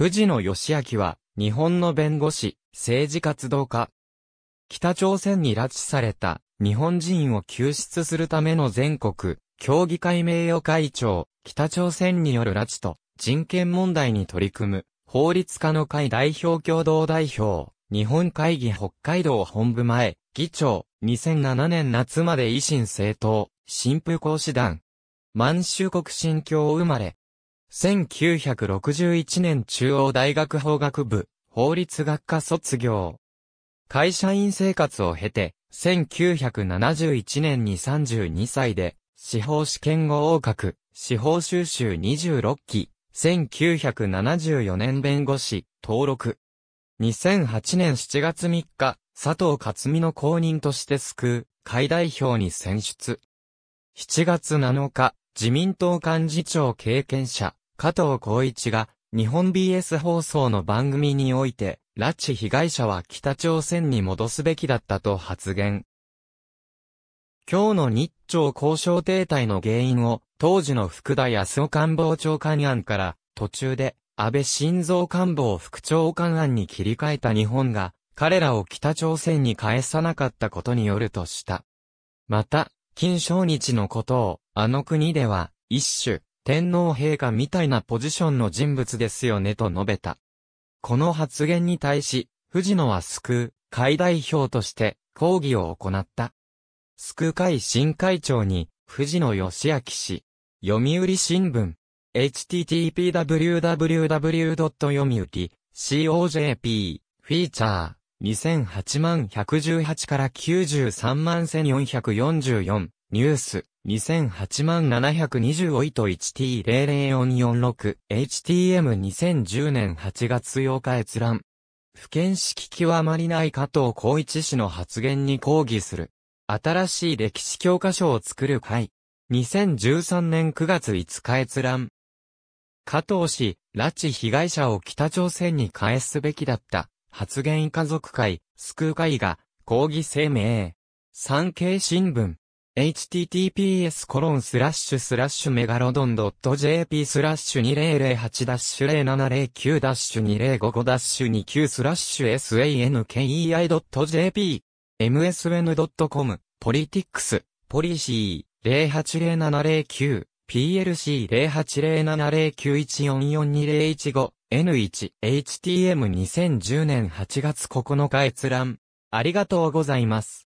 藤野義明は、日本の弁護士、政治活動家。北朝鮮に拉致された、日本人を救出するための全国、協議会名誉会長、北朝鮮による拉致と、人権問題に取り組む、法律家の会代表共同代表、日本会議北海道本部前、議長、2007年夏まで維新政党、新婦講師団。満州国新教生まれ、1961年中央大学法学部、法律学科卒業。会社員生活を経て、1971年に32歳で、司法試験後合格、司法修習26期、1974年弁護士、登録。2008年7月3日、佐藤克美の公認として救う、会代表に選出。7月7日、自民党幹事長経験者、加藤浩一が、日本 BS 放送の番組において、拉致被害者は北朝鮮に戻すべきだったと発言。今日の日朝交渉停滞の原因を、当時の福田康夫官房長官案から、途中で、安倍晋三官房副長官案に切り替えた日本が、彼らを北朝鮮に返さなかったことによるとした。また、金正日のことを、あの国では、一種、天皇陛下みたいなポジションの人物ですよねと述べた。この発言に対し、藤野は救う会代表として抗議を行った。救う会新会長に藤野義明氏、読売新聞、http://www. 読売 COJP フィーチャー2008万118から93万1444、ニュース、2008万720オイト 1T00446、HTM2010 年8月8日閲覧。不見識極まりない加藤光一氏の発言に抗議する。新しい歴史教科書を作る会。2013年9月5日閲覧。加藤氏、拉致被害者を北朝鮮に返すべきだった。発言家族会、救う会が、抗議声明。産経新聞。https コロンスラッシュスラッシュメガロドン .jp スラッシュ2008ダッシュ0709ダッシュ2055ダッシュ29スラッシュ sankei.jp msn.com ポリティックスポリシー080709 PLC 08070914420150 N1、HTM2010 年8月9日閲覧。ありがとうございます。